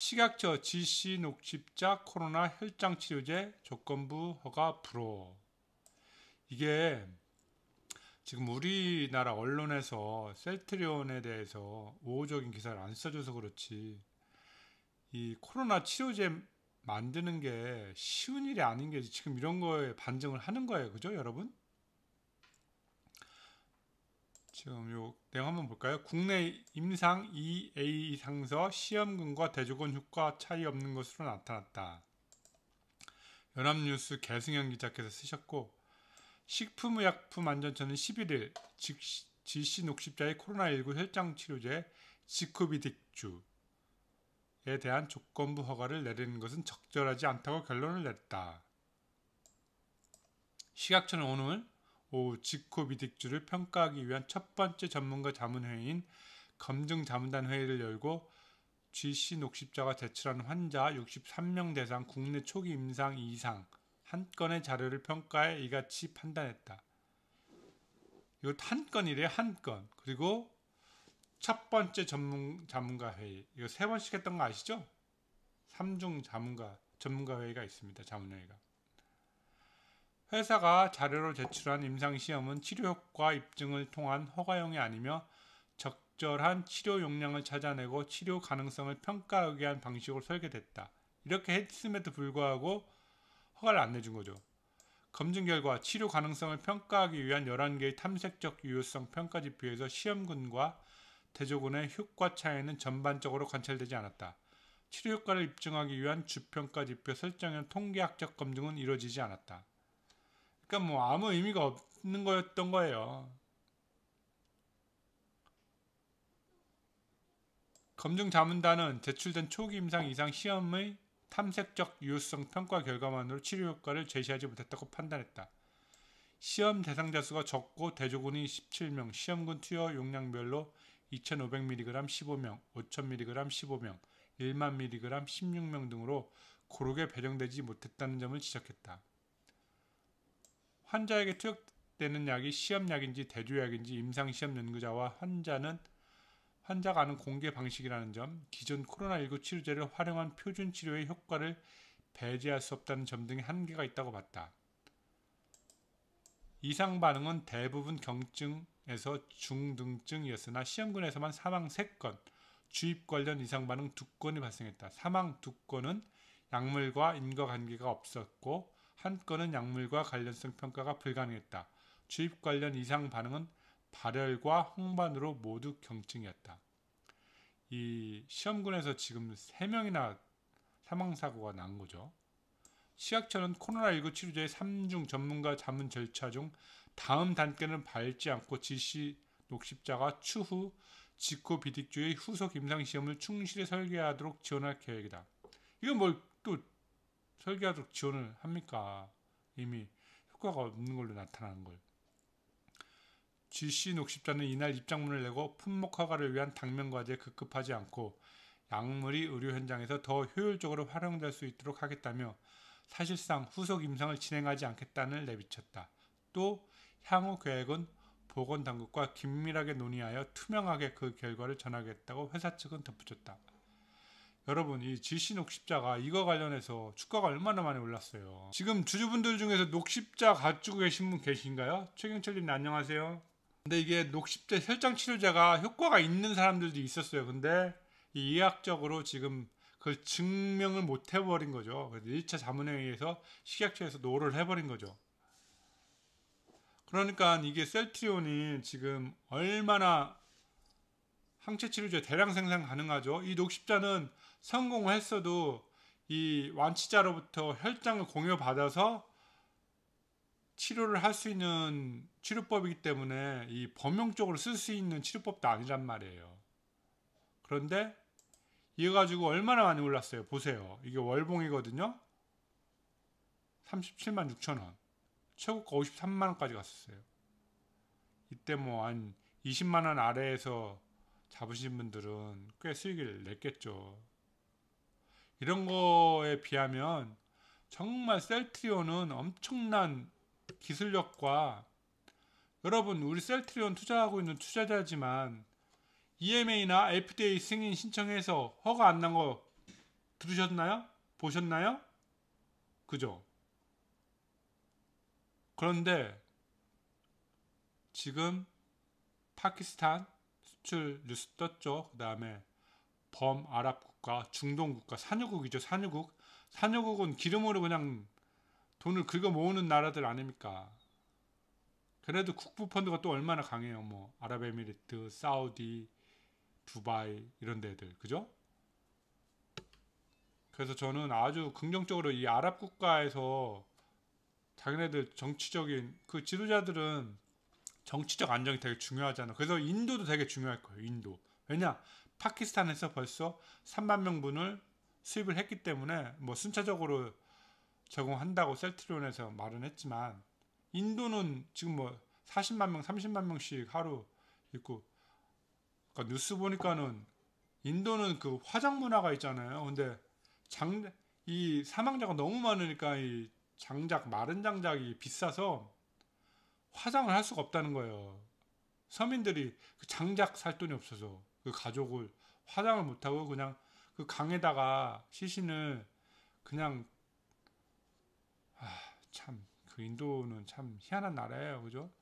식약처 지시 녹십자 코로나 혈장 치료제 조건부 허가 불허 이게 지금 우리나라 언론에서 셀트리온에 대해서 우호적인 기사를 안 써줘서 그렇지 이 코로나 치료제 만드는 게 쉬운 일이 아닌 게 지금 이런 거에 반증을 하는 거예요. 그죠, 여러분? 지금 요 내용 한번 볼까요? 국내 임상 2A 상서 시험금과 대조권 효과 차이 없는 것으로 나타났다. 연합뉴스 개승현 기자께서 쓰셨고 식품의약품안전처는 11일 즉, 지시 녹십자의 코로나19 혈장 치료제 지코비딕주에 대한 조건부 허가를 내리는 것은 적절하지 않다고 결론을 냈다. 식약처는 오늘 오후 지코비딕주를 평가하기 위한 첫 번째 전문가 자문회의인 검증자문단 회의를 열고 GC 녹십자가 제출한 환자 63명 대상 국내 초기 임상 이상 한 건의 자료를 평가해 이같이 판단했다. 이것 도한 건이래요. 한 건. 그리고 첫 번째 전문 자문가 회의. 이거 세 번씩 했던 거 아시죠? 3중 자문가 전문가 회의가 있습니다. 자문회의가. 회사가 자료로 제출한 임상시험은 치료 효과 입증을 통한 허가용이 아니며 적절한 치료 용량을 찾아내고 치료 가능성을 평가하기 위한 방식으로 설계됐다. 이렇게 했음에도 불구하고 허가를 안 내준 거죠. 검증 결과 치료 가능성을 평가하기 위한 11개의 탐색적 유효성 평가 지표에서 시험군과 대조군의 효과 차이는 전반적으로 관찰되지 않았다. 치료 효과를 입증하기 위한 주평가 지표 설정의 통계학적 검증은 이루어지지 않았다. 그러니까 뭐 아무 의미가 없는 거였던 거예요. 검증 자문단은 제출된 초기 임상 이상 시험의 탐색적 유효성 평가 결과만으로 치료 효과를 제시하지 못했다고 판단했다. 시험 대상자 수가 적고 대조군이 17명, 시험군 투여 용량별로 2,500mg 15명, 5,000mg 15명, 1만 mg 16명 등으로 고르게 배정되지 못했다는 점을 지적했다. 환자에게 투약되는 약이 시험약인지 대조약인지 임상시험 연구자와 환자는 환자가 아는 공개 방식이라는 점, 기존 코로나19 치료제를 활용한 표준 치료의 효과를 배제할 수 없다는 점 등의 한계가 있다고 봤다. 이상 반응은 대부분 경증에서 중등증이었으나 시험군에서만 사망 3건, 주입 관련 이상 반응 2건이 발생했다. 사망 2건은 약물과 인과관계가 없었고 한 건은 약물과 관련성 평가가 불가능했다. 주입 관련 이상 반응은 발열과 홍반으로 모두 경증이었다. 이 시험군에서 지금 3명이나 사망사고가 난 거죠. 시약처는 코로나19 치료제의 3중 전문가 자문 절차 중 다음 단계는 밟지 않고 지시 녹십자가 추후 직후 비딕주의 후속 임상시험을 충실히 설계하도록 지원할 계획이다. 이건 뭘또 설계하도록 지원을 합니까? 이미 효과가 없는 걸로 나타나는 걸. GC 녹십자는 이날 입장문을 내고 품목 허가를 위한 당면 과제에 급급하지 않고 약물이 의료 현장에서 더 효율적으로 활용될 수 있도록 하겠다며 사실상 후속 임상을 진행하지 않겠다는 내비쳤다. 또 향후 계획은 보건당국과 긴밀하게 논의하여 투명하게 그 결과를 전하겠다고 회사 측은 덧붙였다. 여러분 이 GC 녹십자가 이거 관련해서 주가가 얼마나 많이 올랐어요. 지금 주주분들 중에서 녹십자 가지고 계신 분 계신가요? 최경철님 안녕하세요. 근데 이게 녹십자 혈장 치료제가 효과가 있는 사람들도 있었어요. 근데 이 의학적으로 지금 그 증명을 못 해버린 거죠. 그래서 1차 자문에 의해서 식약처에서 노를 해버린 거죠. 그러니까 이게 셀트리온이 지금 얼마나 항체 치료제 대량 생산 가능하죠. 이 녹십자는 성공했어도 이 완치자로부터 혈장을 공여받아서 치료를 할 수 있는 치료법이기 때문에 이 범용적으로 쓸 수 있는 치료법도 아니란 말이에요. 그런데 이어 가지고 얼마나 많이 올랐어요. 보세요. 이게 월봉이거든요. 37만 6천 원. 최고가 53만 원까지 갔었어요. 이때 뭐 한 20만 원 아래에서 잡으신 분들은 꽤 수익을 냈겠죠. 이런 거에 비하면 정말 셀트리온은 엄청난 기술력과 여러분 우리 셀트리온 투자하고 있는 투자자지만 EMA나 FDA 승인 신청해서 허가 안 난 거 들으셨나요? 보셨나요? 그죠? 그런데 지금 파키스탄 밧줄 뉴스 떴죠. 그 다음에 범아랍 국가, 중동 국가, 산유국이죠. 산유국. 산유국은 기름으로 그냥 돈을 긁어 모으는 나라들 아닙니까? 그래도 국부 펀드가 또 얼마나 강해요. 뭐 아랍에미리트, 사우디, 두바이 이런 데들. 그죠? 그래서 저는 아주 긍정적으로 이 아랍 국가에서 자기네들 정치적인 그 지도자들은 정치적 안정이 되게 중요하잖아. 그래서 인도도 되게 중요할 거예요. 인도. 왜냐? 파키스탄에서 벌써 3만 명분을 수입을 했기 때문에 뭐 순차적으로 제공한다고 셀트리온에서 말은 했지만 인도는 지금 뭐 40만 명, 30만 명씩 하루 있고 그러니까 뉴스 보니까는 인도는 그 화장 문화가 있잖아요. 근데 장 이 사망자가 너무 많으니까 이 장작 마른 장작이 비싸서 화장을 할 수가 없다는 거예요. 서민들이 그 장작 살 돈이 없어서 그 가족을 화장을 못하고 그냥 그 강에다가 시신을 그냥 아, 참, 그 인도는 참 희한한 나라예요. 그죠?